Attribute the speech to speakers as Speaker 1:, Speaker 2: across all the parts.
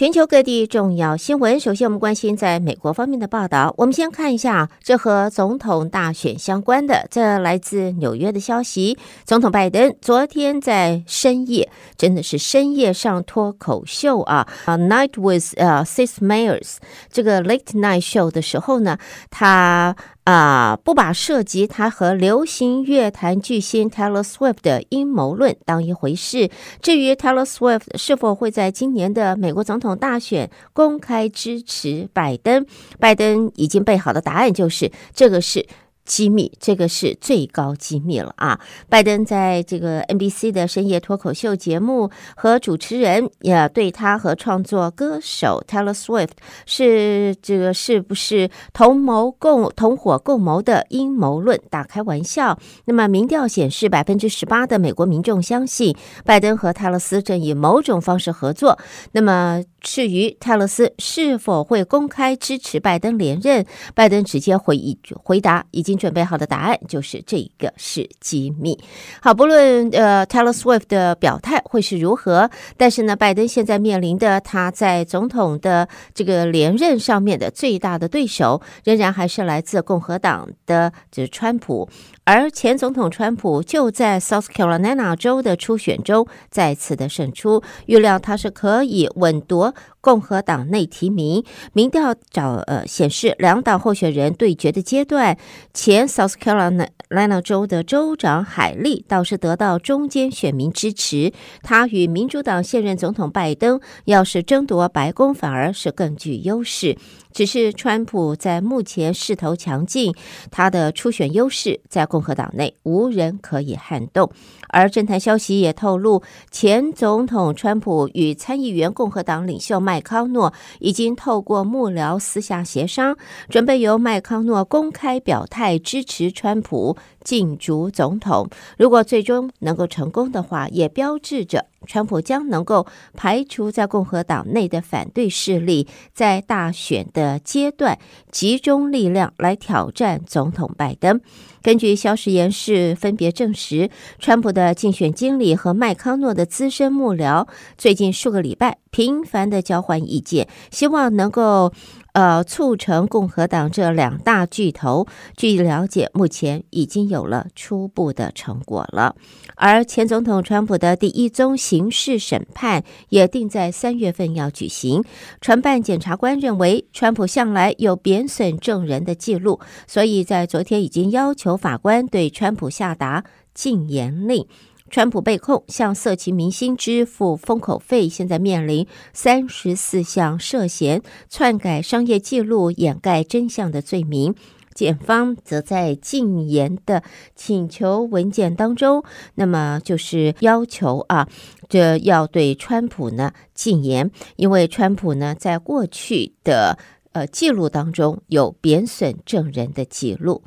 Speaker 1: 全球各地重要新闻，首先我们关心在美国方面的报道。我们先看一下，这和总统大选相关的，这来自纽约的消息。总统拜登昨天在深夜，真的是深夜上脱口秀啊啊，Night with 呃 Sis Mayers 这个 Late Night Show 的时候呢，他。啊，不把涉及他和流行乐坛巨星 Taylor Swift 的阴谋论当一回事。至于 Taylor Swift 是否会在今年的美国总统大选公开支持拜登，拜登已经备好的答案就是：这个是。机密，这个是最高机密了啊！拜登在这个 NBC 的深夜脱口秀节目和主持人也对他和创作歌手 Taylor Swift 是这个是不是同谋共同伙共谋的阴谋论打开玩笑。那么民调显示，百分之十八的美国民众相信拜登和泰勒斯正以某种方式合作。那么。至于泰勒斯是否会公开支持拜登连任，拜登直接回一回答，已经准备好的答案就是这一个是机密。好，不论呃泰勒斯·威夫的表态会是如何，但是呢，拜登现在面临的他在总统的这个连任上面的最大的对手，仍然还是来自共和党的就是川普。而前总统川普就在 South Carolina 州的初选中再次的胜出，预料他是可以稳夺。共和党内提名民调找呃显示，两党候选人对决的阶段，前 South Carolina 州的州长海利倒是得到中间选民支持。他与民主党现任总统拜登要是争夺白宫，反而是更具优势。只是川普在目前势头强劲，他的初选优势在共和党内无人可以撼动。而政坛消息也透露，前总统川普与参议员共和党领袖麦。麦康诺已经透过幕僚私下协商，准备由麦康诺公开表态支持川普。竞逐总统，如果最终能够成功的话，也标志着川普将能够排除在共和党内的反对势力，在大选的阶段集中力量来挑战总统拜登。根据消息人士分别证实，川普的竞选经理和麦康诺的资深幕僚最近数个礼拜频繁的交换意见，希望能够。呃，促成共和党这两大巨头，据了解，目前已经有了初步的成果了。而前总统川普的第一宗刑事审判也定在三月份要举行。传办检察官认为，川普向来有贬损证人的记录，所以在昨天已经要求法官对川普下达禁言令。川普被控向色情明星支付封口费，现在面临三十四项涉嫌篡改商业记录、掩盖真相的罪名。检方则在禁言的请求文件当中，那么就是要求啊，这要对川普呢禁言，因为川普呢在过去的呃记录当中有贬损证人的记录。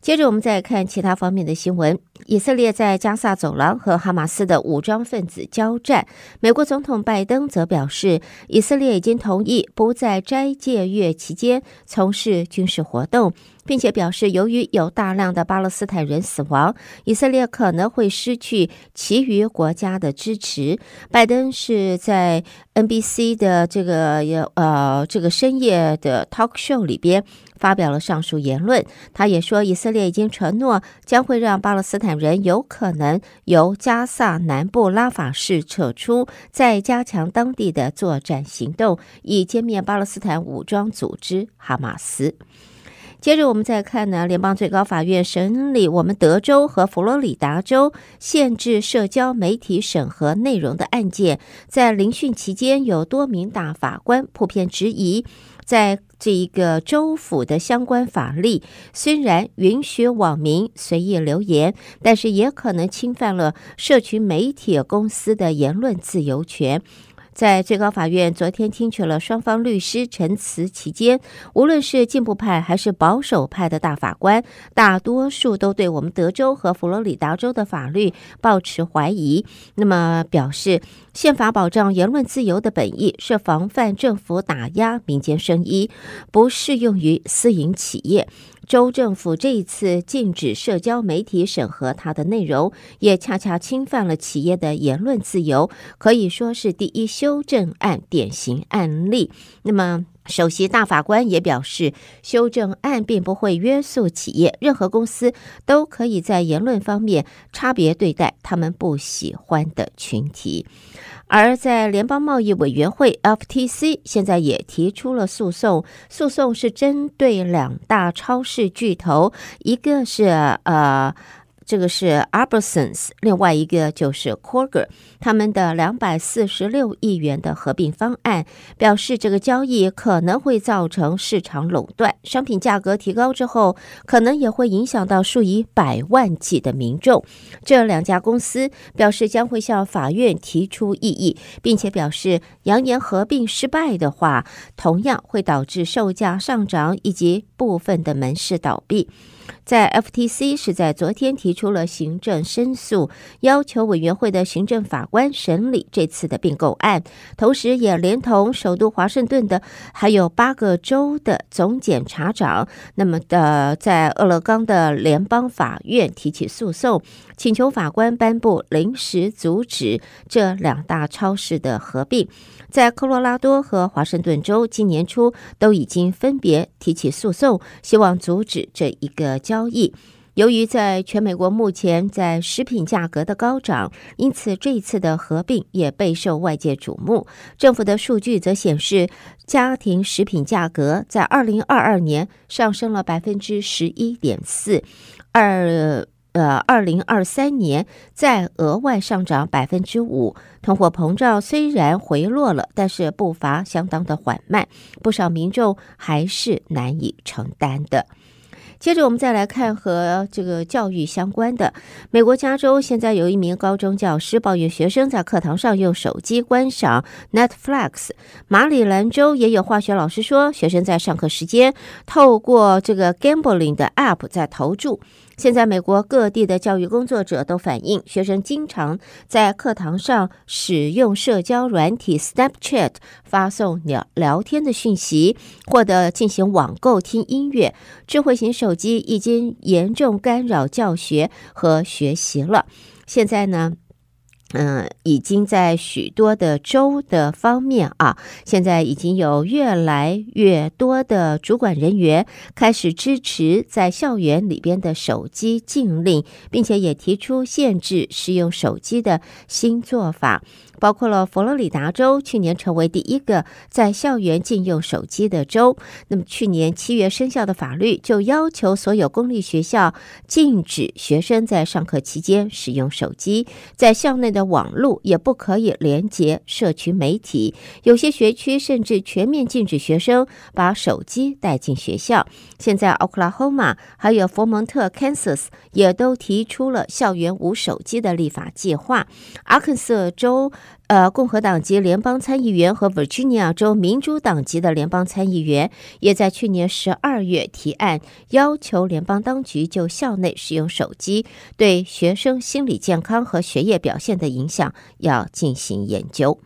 Speaker 1: 接着，我们再看其他方面的新闻。以色列在加萨走廊和哈马斯的武装分子交战。美国总统拜登则表示，以色列已经同意不在斋戒月期间从事军事活动，并且表示，由于有大量的巴勒斯坦人死亡，以色列可能会失去其余国家的支持。拜登是在 NBC 的这个呃这个深夜的 talk show 里边发表了上述言论。他也说，以色列已经承诺将会让巴勒斯坦。人有可能由加萨南部拉法市撤出，再加强当地的作战行动，以歼灭巴勒斯坦武装组织哈马斯。接着，我们再看呢，联邦最高法院审理我们德州和佛罗里达州限制社交媒体审核内容的案件，在聆讯期间有多名大法官普遍质疑。在这一个州府的相关法律，虽然允许网民随意留言，但是也可能侵犯了社群媒体公司的言论自由权。在最高法院昨天听取了双方律师陈词期间，无论是进步派还是保守派的大法官，大多数都对我们德州和佛罗里达州的法律抱持怀疑。那么表示，宪法保障言论自由的本意是防范政府打压民间声音，不适用于私营企业。州政府这一次禁止社交媒体审核它的内容，也恰恰侵犯了企业的言论自由，可以说是第一修正案典型案例。那么。首席大法官也表示，修正案并不会约束企业，任何公司都可以在言论方面差别对待他们不喜欢的群体。而在联邦贸易委员会 （FTC） 现在也提出了诉讼，诉讼是针对两大超市巨头，一个是呃。这个是 Arbersons，另外一个就是 o r g e r 他们的两百四十六亿元的合并方案，表示这个交易可能会造成市场垄断，商品价格提高之后，可能也会影响到数以百万计的民众。这两家公司表示将会向法院提出异议，并且表示，扬言合并失败的话，同样会导致售价上涨以及部分的门市倒闭。在 FTC 是在昨天提出了行政申诉，要求委员会的行政法官审理这次的并购案，同时也连同首都华盛顿的还有八个州的总检察长，那么的在俄勒冈的联邦法院提起诉讼，请求法官颁布临时阻止这两大超市的合并。在科罗拉多和华盛顿州今年初都已经分别提起诉讼，希望阻止这一个。交易，由于在全美国目前在食品价格的高涨，因此这一次的合并也备受外界瞩目。政府的数据则显示，家庭食品价格在二零二二年上升了百分之十一点四，二呃二零二三年再额外上涨百分之五。通货膨胀虽然回落了，但是步伐相当的缓慢，不少民众还是难以承担的。接着我们再来看和这个教育相关的。美国加州现在有一名高中教师抱怨学生在课堂上用手机观赏 Netflix。马里兰州也有化学老师说，学生在上课时间透过这个 gambling 的 app 在投注。现在，美国各地的教育工作者都反映，学生经常在课堂上使用社交软体 Snapchat 发送聊聊天的讯息，或者进行网购、听音乐。智慧型手机已经严重干扰教学和学习了。现在呢？嗯，已经在许多的州的方面啊，现在已经有越来越多的主管人员开始支持在校园里边的手机禁令，并且也提出限制使用手机的新做法。包括了佛罗里达州，去年成为第一个在校园禁用手机的州。那么，去年七月生效的法律就要求所有公立学校禁止学生在上课期间使用手机，在校内的网络也不可以连接社区媒体。有些学区甚至全面禁止学生把手机带进学校。现在，奥克拉荷马还有佛蒙特、k a n s a s 也都提出了校园无手机的立法计划。阿肯色州。呃，共和党籍联邦参议员和 i 吉尼亚州民主党籍的联邦参议员也在去年十二月提案，要求联邦当局就校内使用手机对学生心理健康和学业表现的影响要进行研究。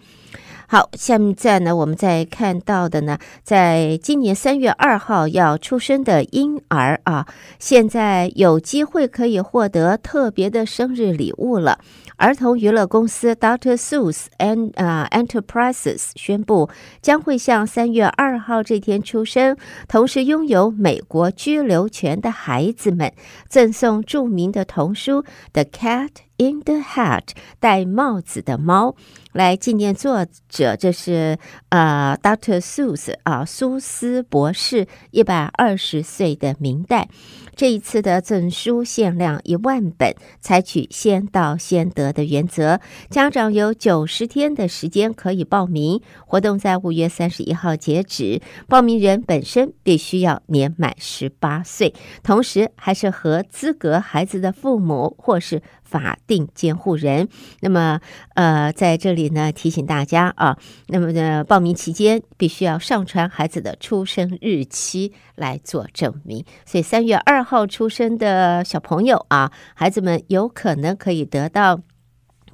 Speaker 1: 好，现在呢，我们在看到的呢，在今年三月二号要出生的婴儿啊，现在有机会可以获得特别的生日礼物了。儿童娱乐公司 Dr. o t Seuss and 啊 Enterprises 宣布，将会向三月二号这天出生、同时拥有美国居留权的孩子们赠送著名的童书《The Cat》。In the hat，戴帽子的猫，来纪念作者，这是呃，Doctor. Sus，啊，苏斯博士一百二十岁的明代。这一次的证书限量一万本，采取先到先得的原则。家长有九十天的时间可以报名，活动在五月三十一号截止。报名人本身必须要年满十八岁，同时还是合资格孩子的父母，或是。法定监护人，那么呃，在这里呢提醒大家啊，那么呢报名期间必须要上传孩子的出生日期来做证明，所以三月二号出生的小朋友啊，孩子们有可能可以得到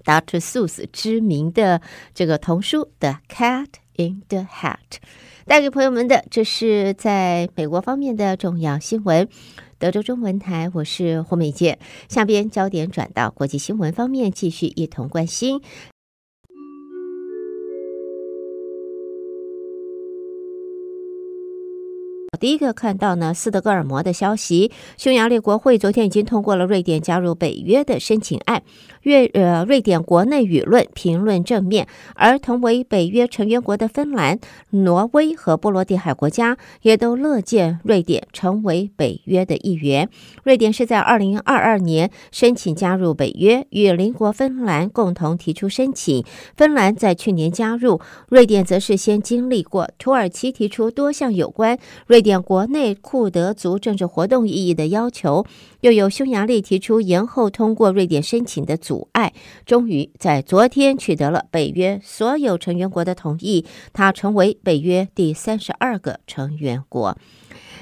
Speaker 1: Doctor Seuss 知名的这个童书《The Cat in the Hat》带给朋友们的，这是在美国方面的重要新闻。德州中文台，我是胡美杰。下边焦点转到国际新闻方面，继续一同关心。第一个看到呢，斯德哥尔摩的消息，匈牙利国会昨天已经通过了瑞典加入北约的申请案。瑞呃，瑞典国内舆论评论正面，而同为北约成员国的芬兰、挪威和波罗的海国家也都乐见瑞典成为北约的一员。瑞典是在二零二二年申请加入北约，与邻国芬兰共同提出申请。芬兰在去年加入，瑞典则是先经历过土耳其提出多项有关瑞。点国内库德族政治活动意义的要求，又有匈牙利提出延后通过瑞典申请的阻碍，终于在昨天取得了北约所有成员国的同意，它成为北约第三十二个成员国。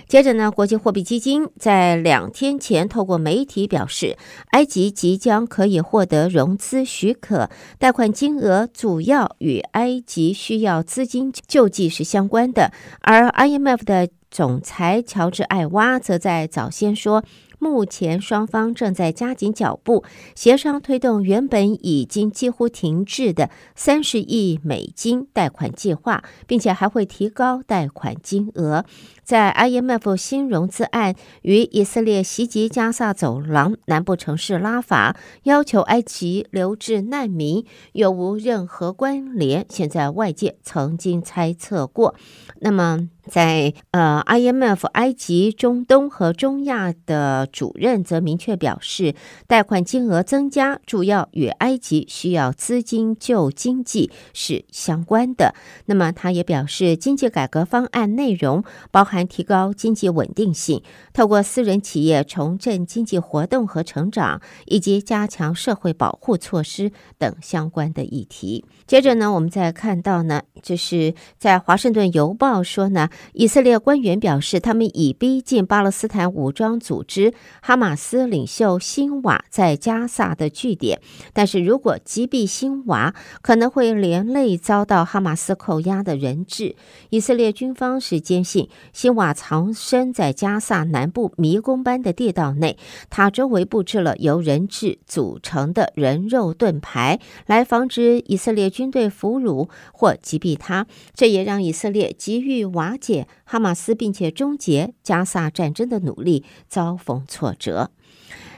Speaker 1: 接着呢，国际货币基金在两天前透过媒体表示，埃及即将可以获得融资许可，贷款金额主要与埃及需要资金救济是相关的，而 IMF 的。总裁乔治·艾娃则在早先说，目前双方正在加紧脚步协商，推动原本已经几乎停滞的三十亿美金贷款计划，并且还会提高贷款金额。在 IMF 新融资案与以色列袭击加萨走廊，南部城市拉法要求埃及留置难民有无任何关联？现在外界曾经猜测过，那么。在呃，IMF 埃及中东和中亚的主任则明确表示，贷款金额增加主要与埃及需要资金救经济是相关的。那么，他也表示，经济改革方案内容包含提高经济稳定性、透过私人企业重振经济活动和成长，以及加强社会保护措施等相关的议题。接着呢，我们再看到呢，就是在《华盛顿邮报》说呢。以色列官员表示，他们已逼近巴勒斯坦武装组织哈马斯领袖辛瓦在加萨的据点。但是如果击毙辛瓦，可能会连累遭到哈马斯扣押的人质。以色列军方是坚信辛瓦藏身在加萨南部迷宫般的地道内，他周围布置了由人质组成的人肉盾牌，来防止以色列军队俘虏或击毙他。这也让以色列急于瓦。解哈马斯，并且终结加萨战争的努力遭逢挫折。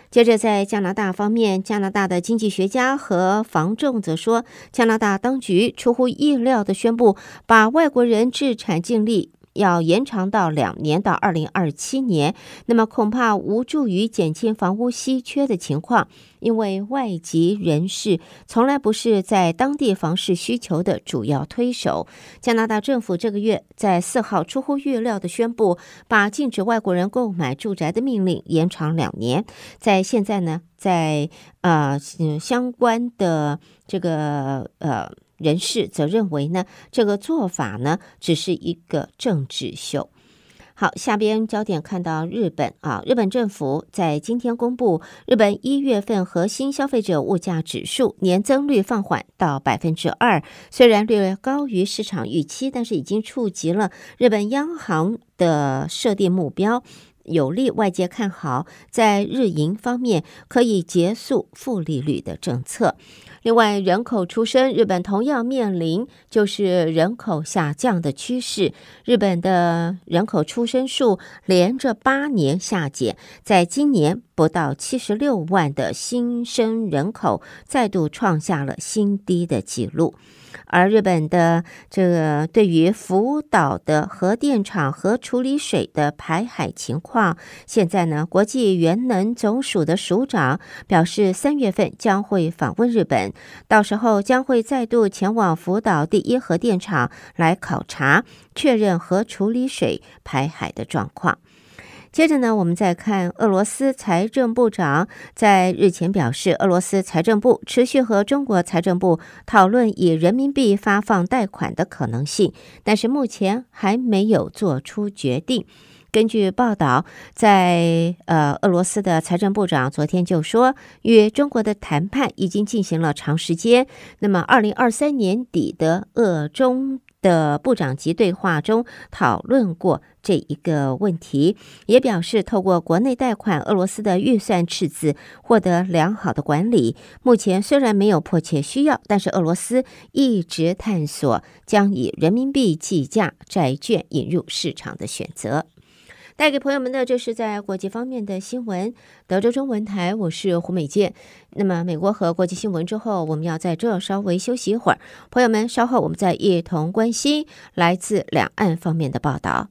Speaker 1: 接着，在加拿大方面，加拿大的经济学家和防政则说，加拿大当局出乎意料的宣布，把外国人致产净利。要延长到两年到二零二七年，那么恐怕无助于减轻房屋稀缺的情况，因为外籍人士从来不是在当地房市需求的主要推手。加拿大政府这个月在四号出乎预料的宣布，把禁止外国人购买住宅的命令延长两年。在现在呢，在呃相关的这个呃。人士则认为呢，这个做法呢，只是一个政治秀。好，下边焦点看到日本啊，日本政府在今天公布日本一月份核心消费者物价指数年增率放缓到百分之二，虽然略高于市场预期，但是已经触及了日本央行的设定目标，有利外界看好在日银方面可以结束负利率的政策。另外，人口出生，日本同样面临就是人口下降的趋势。日本的人口出生数连着八年下减，在今年不到七十六万的新生人口，再度创下了新低的记录。而日本的这个对于福岛的核电厂核处理水的排海情况，现在呢，国际原能总署的署长表示，三月份将会访问日本。到时候将会再度前往福岛第一核电厂来考察，确认核处理水排海的状况。接着呢，我们再看俄罗斯财政部长在日前表示，俄罗斯财政部持续和中国财政部讨论以人民币发放贷款的可能性，但是目前还没有做出决定。根据报道，在呃，俄罗斯的财政部长昨天就说，与中国的谈判已经进行了长时间。那么，二零二三年底的俄中的部长级对话中讨论过这一个问题，也表示透过国内贷款，俄罗斯的预算赤字获得良好的管理。目前虽然没有迫切需要，但是俄罗斯一直探索将以人民币计价债券引入市场的选择。带给朋友们的这是在国际方面的新闻，德州中文台，我是胡美健。那么，美国和国际新闻之后，我们要在这稍微休息一会儿，朋友们，稍后我们再一同关心来自两岸方面的报道。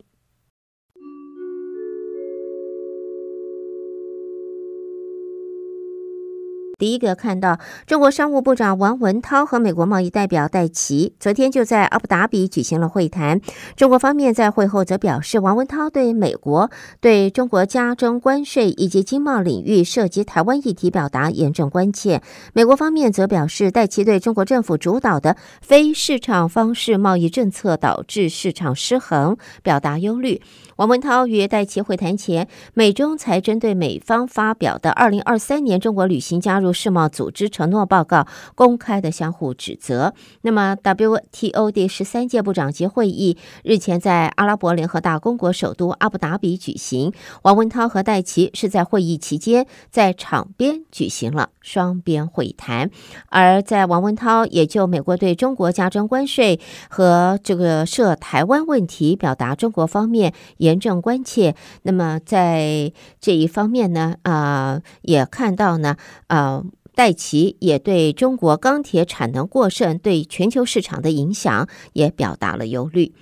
Speaker 1: 第一个看到，中国商务部长王文涛和美国贸易代表戴奇昨天就在阿布达比举行了会谈。中国方面在会后则表示，王文涛对美国对中国加征关税以及经贸领域涉及台湾议题表达严重关切。美国方面则表示，戴奇对中国政府主导的非市场方式贸易政策导致市场失衡表达忧虑。王文涛与戴奇会谈前，美中才针对美方发表的《二零二三年中国旅行加入世贸组织承诺报告》公开的相互指责。那么，W T O 第十三届部长级会议日前在阿拉伯联合大公国首都阿布达比举行，王文涛和戴奇是在会议期间在场边举行了双边会谈，而在王文涛也就美国对中国加征关税和这个涉台湾问题表达中国方面。严重关切。那么在这一方面呢，啊，也看到呢，啊，戴奇也对中国钢铁产能过剩对全球市场的影响也表达了忧虑。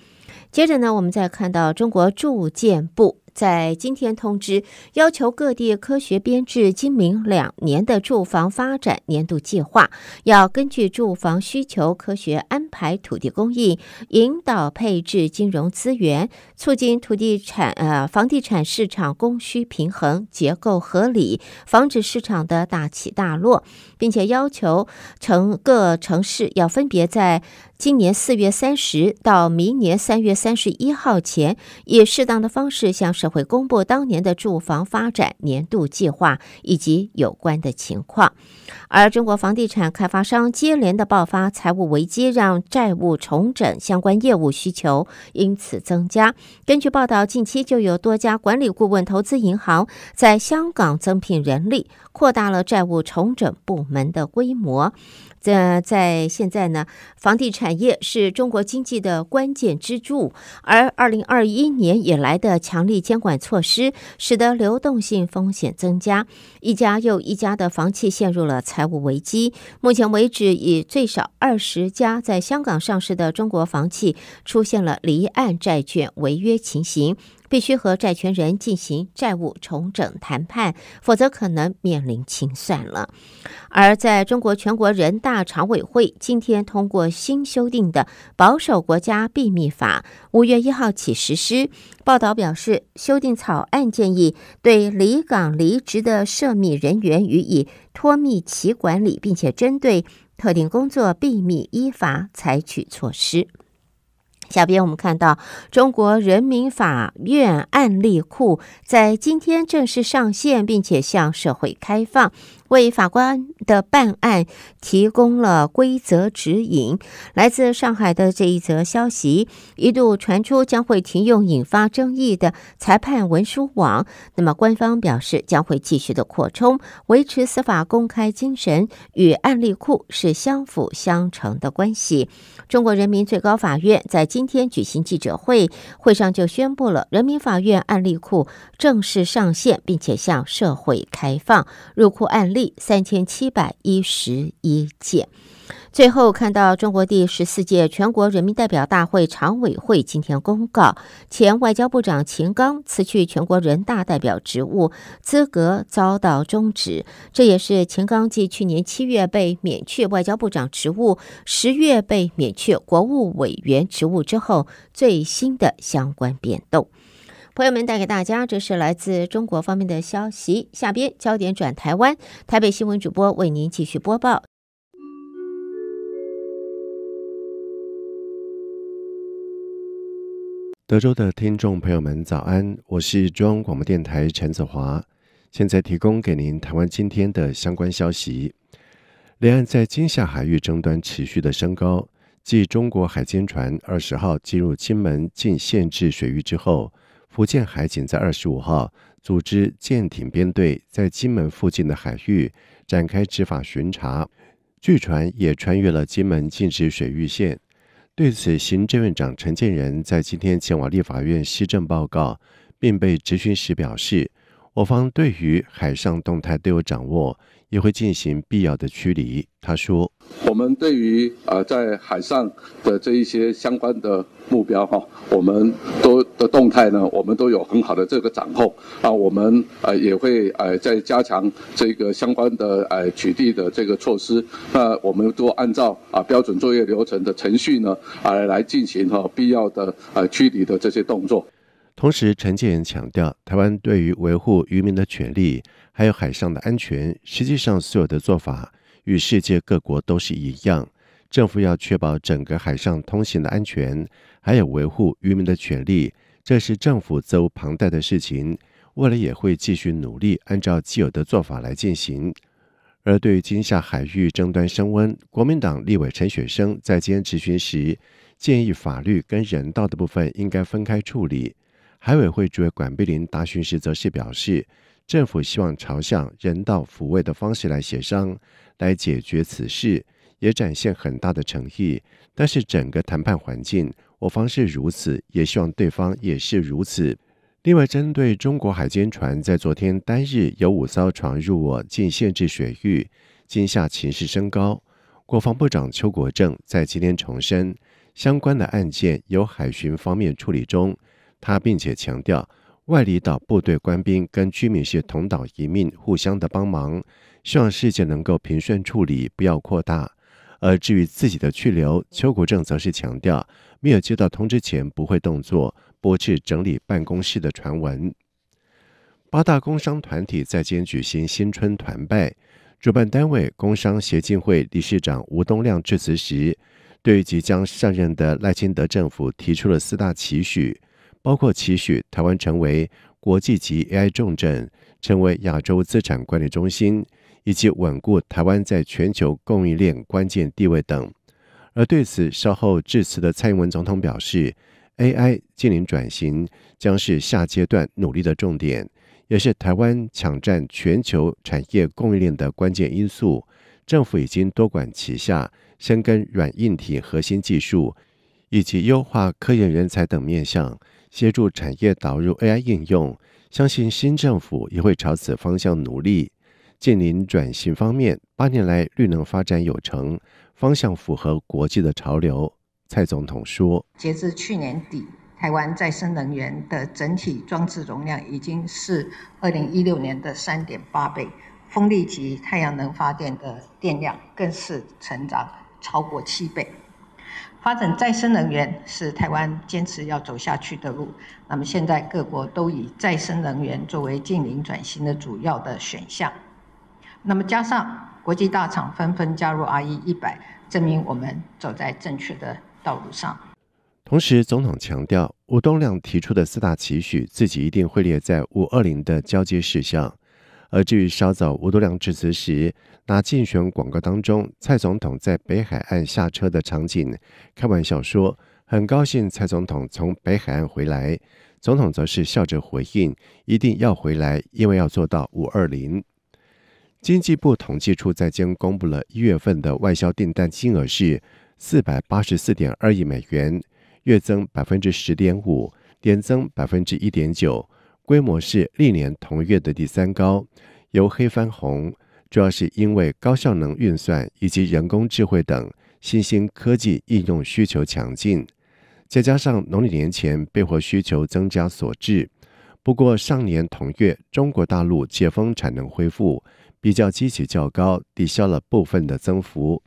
Speaker 1: 接着呢，我们再看到中国住建部。在今天通知，要求各地科学编制今明两年的住房发展年度计划，要根据住房需求科学安排土地供应，引导配置金融资源，促进土地产呃房地产市场供需平衡、结构合理，防止市场的大起大落，并且要求城各城市要分别在今年四月三十到明年三月三十一号前，以适当的方式向。社会公布当年的住房发展年度计划以及有关的情况，而中国房地产开发商接连的爆发财务危机，让债务重整相关业务需求因此增加。根据报道，近期就有多家管理顾问、投资银行在香港增聘人力，扩大了债务重整部门的规模。在在现在呢，房地产业是中国经济的关键支柱，而2021年以来的强力监管措施使得流动性风险增加，一家又一家的房企陷入了财务危机。目前为止，已最少二十家在香港上市的中国房企出现了离岸债券违约情形。必须和债权人进行债务重整谈判，否则可能面临清算了。而在中国，全国人大常委会今天通过新修订的《保守国家秘密法》，五月一号起实施。报道表示，修订草案建议对离岗离职的涉密人员予以脱密期管理，并且针对特定工作秘密依法采取措施。小编，我们看到，中国人民法院案例库在今天正式上线，并且向社会开放。为法官的办案提供了规则指引。来自上海的这一则消息一度传出将会停用引发争议的裁判文书网，那么官方表示将会继续的扩充，维持司法公开精神与案例库是相辅相成的关系。中国人民最高法院在今天举行记者会，会上就宣布了人民法院案例库正式上线，并且向社会开放入库案例。三千七百一十一件。最后看到中国第十四届全国人民代表大会常委会今天公告，前外交部长秦刚辞去全国人大代表职务，资格遭到终止。这也是秦刚继去年七月被免去外交部长职务，十月被免去国务委员职务之后最新的相关变动。朋友们带给大家，这是来自中国方面的消息。下边焦点转台湾，台北新闻主播为您继续播报。
Speaker 2: 德州的听众朋友们，早安，我是中央广播电台陈子华，现在提供给您台湾今天的相关消息。两岸在今夏海域争端持续的升高，继中国海监船二十号进入金门禁限制水域之后。福建海警在二十五号组织舰艇编队在金门附近的海域展开执法巡查，据传也穿越了金门禁止水域线。对此，行政院长陈建仁在今天前往立法院施政报告并被质询时表示，我方对于海上动态都有掌握。也会进行必要的驱离。他说：“我们对于呃在海上的这一些相关的目标哈，我们都的动态呢，我们都有很好的这个掌控啊。我们呃也会呃在加强这个相关的呃取缔的这个措施。那我们都按照啊标准作业流程的程序呢啊来进行哈必要的呃驱离的这些动作。”同时，陈建仁强调，台湾对于维护渔民的权利，还有海上的安全，实际上所有的做法与世界各国都是一样。政府要确保整个海上通行的安全，还有维护渔民的权利，这是政府责无旁贷的事情。未来也会继续努力，按照既有的做法来进行。而对于今夏海域争端升温，国民党立委陈雪生在兼质询时，建议法律跟人道的部分应该分开处理。海委会主委管碧林答询时，则是表示，政府希望朝向人道抚慰的方式来协商，来解决此事，也展现很大的诚意。但是整个谈判环境，我方是如此，也希望对方也是如此。另外，针对中国海监船在昨天单日有五艘船入我禁限制水域，今夏情势升高，国防部长邱国正在今天重申，相关的案件由海巡方面处理中。他并且强调，外里岛部队官兵跟居民是同岛一命，互相的帮忙，希望事件能够平顺处理，不要扩大。而至于自己的去留，邱国正则是强调，没有接到通知前不会动作，驳斥整理办公室的传闻。八大工商团体在间举行新春团拜，主办单位工商协进会理事长吴东亮致辞时，对即将上任的赖清德政府提出了四大期许。包括期许台湾成为国际级 AI 重镇，成为亚洲资产管理中心，以及稳固台湾在全球供应链关键地位等。而对此，稍后致辞的蔡英文总统表示：“AI 近零转型将是下阶段努力的重点，也是台湾抢占全球产业供应链的关键因素。政府已经多管齐下，深耕软硬体核心技术，以及优化科研人才等面向。”协助产业导入 AI 应用，相信新政府也会朝此方向努力。近邻转型方面，八年来绿能发展有成，方向符合国际的潮流。蔡总统说，
Speaker 1: 截至去年底，台湾再生能源的整体装置容量已经是二零一六年的三点八倍，风力及太阳能发电的电量更是成长超过七倍。发展再生能源是台湾坚持要走下去的路。那么现在各国都以再生能源作为近零转型的主要的选项。那么加上国际大厂纷纷加入 r e 1 0 0证明我们走在正确的道路上。
Speaker 2: 同时，总统强调，吴东亮提出的四大期许，自己一定会列在五二零的交接事项。而至于稍早吴东亮致辞时，那竞选广告当中，蔡总统在北海岸下车的场景，开玩笑说：“很高兴蔡总统从北海岸回来。”总统则是笑着回应：“一定要回来，因为要做到五二零。”经济部统计处在今公布了一月份的外销订单金额是四百八十四点二亿美元，月增百分之十点五，年增百分之一点九。规模是历年同月的第三高，由黑翻红，主要是因为高效能运算以及人工智慧等新兴科技应用需求强劲，再加上农历年前备货需求增加所致。不过上年同月中国大陆解封产能恢复比较积极较高，抵消了部分的增幅。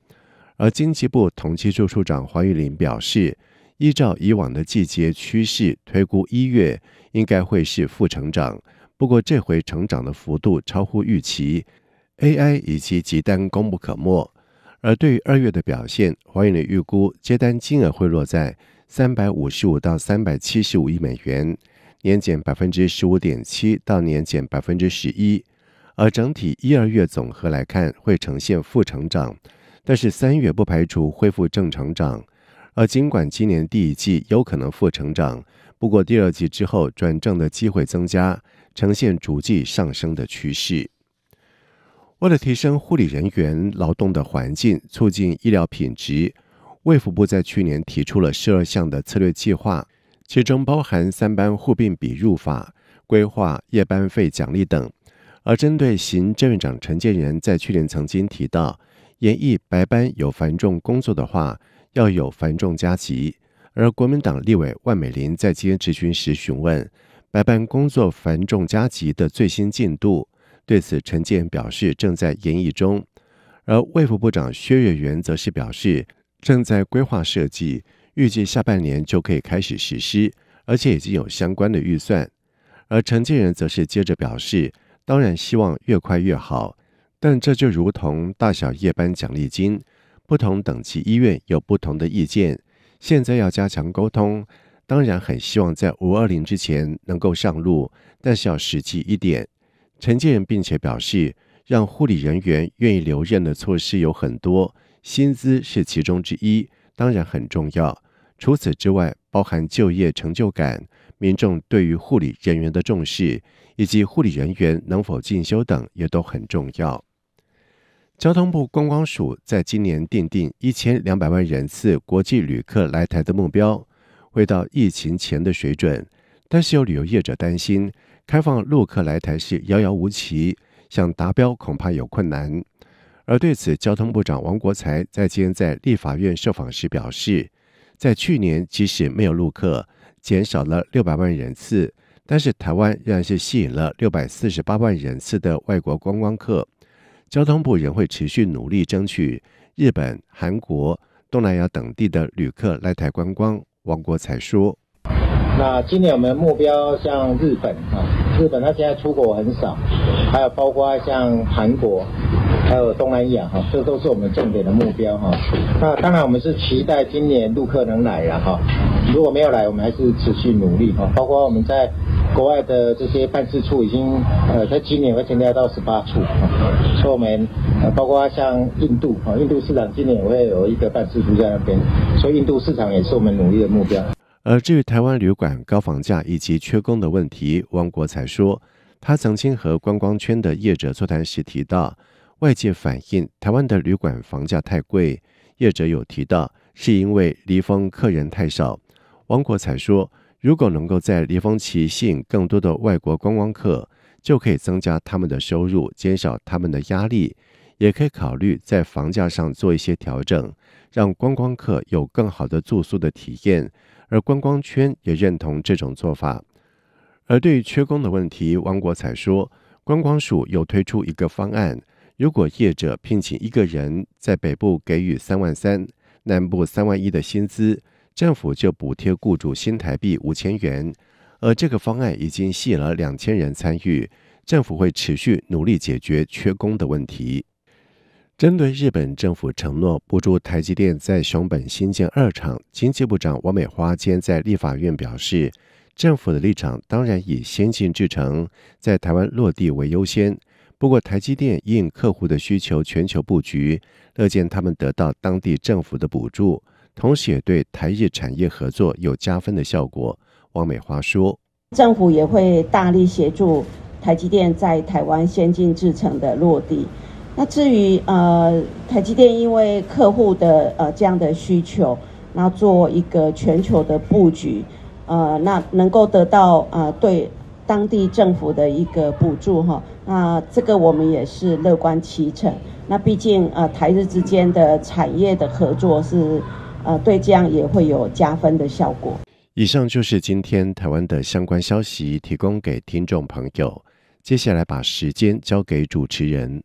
Speaker 2: 而经济部统计处处长黄玉林表示，依照以往的季节趋势推估一月。应该会是负成长，不过这回成长的幅度超乎预期，AI 以及集单功不可没。而对于二月的表现，华远的预估接单金额会落在三百五十五到三百七十五亿美元，年减百分之十五点七到年减百分之十一。而整体一二月总和来看，会呈现负成长，但是三月不排除恢复正成长。而尽管今年第一季有可能负成长。不过，第二季之后转正的机会增加，呈现逐季上升的趋势。为了提升护理人员劳动的环境，促进医疗品质，卫福部在去年提出了十二项的策略计划，其中包含三班护病比入法、规划夜班费奖励等。而针对行政院长陈建仁在去年曾经提到，演艺白班有繁重工作的话，要有繁重加急。而国民党立委万美玲在接质询时询问白班工作繁重加急的最新进度，对此陈建表示正在研议中。而卫副部长薛岳元则是表示正在规划设计，预计下半年就可以开始实施，而且已经有相关的预算。而陈建仁则是接着表示，当然希望越快越好，但这就如同大小夜班奖励金，不同等级医院有不同的意见。现在要加强沟通，当然很希望在五二零之前能够上路，但是要实际一点。陈建，并且表示，让护理人员愿意留任的措施有很多，薪资是其中之一，当然很重要。除此之外，包含就业成就感、民众对于护理人员的重视，以及护理人员能否进修等，也都很重要。交通部观光署在今年定定一千两百万人次国际旅客来台的目标，回到疫情前的水准。但是有旅游业者担心，开放陆客来台是遥遥无期，想达标恐怕有困难。而对此，交通部长王国才在今天在立法院受访时表示，在去年即使没有陆客，减少了六百万人次，但是台湾仍然是吸引了六百四十八万人次的外国观光客。交通部仍会持续努力争取日本、韩国、东南亚等地的旅客来台观光。王国才说：“那今年我们目标像日本啊，日本它现在出国很少，还有包括像韩国。”还有东南亚哈，这都是我们重点的目标哈。那当然，我们是期待今年陆客能来呀哈。如果没有来，我们还是持续努力哈。包括我们在国外的这些办事处，已经呃，在今年会增加到十八处。所以，我们呃，包括像印度啊，印度市场今年我也有一个办事处在那边，所以印度市场也是我们努力的目标。而至于台湾旅馆高房价以及缺工的问题，汪国才说，他曾经和观光圈的业者座谈时提到。外界反映台湾的旅馆房价太贵，业者有提到是因为离峰客人太少。王国才说，如果能够在离峰期吸引更多的外国观光客，就可以增加他们的收入，减少他们的压力，也可以考虑在房价上做一些调整，让观光客有更好的住宿的体验。而观光圈也认同这种做法。而对于缺工的问题，王国才说，观光署有推出一个方案。如果业者聘请一个人，在北部给予三万三，南部三万一的薪资，政府就补贴雇主新台币五千元。而这个方案已经吸引了两千人参与，政府会持续努力解决缺工的问题。针对日本政府承诺补助台积电在熊本新建二厂，经济部长王美花兼在立法院表示，政府的立场当然以先进制成在台湾落地为优先。不过，台积电应客户的需求全球布局，乐见他们得到当地政府的补助，同时也对台日产业合作有加分的效果。汪美花说：“
Speaker 1: 政府也会大力协助台积电在台湾先进制程的落地。那至于呃，台积电因为客户的呃这样的需求，那做一个全球的布局，呃，那能够得到呃对。”当地政府的一个补助哈，那这个我们也是乐观其成。那毕竟呃，台日之间的产业的合作是，呃，对这样也会有加分的效果。
Speaker 2: 以上就是今天台湾的相关消息，提供给听众朋友。接下来把时间交给主持人。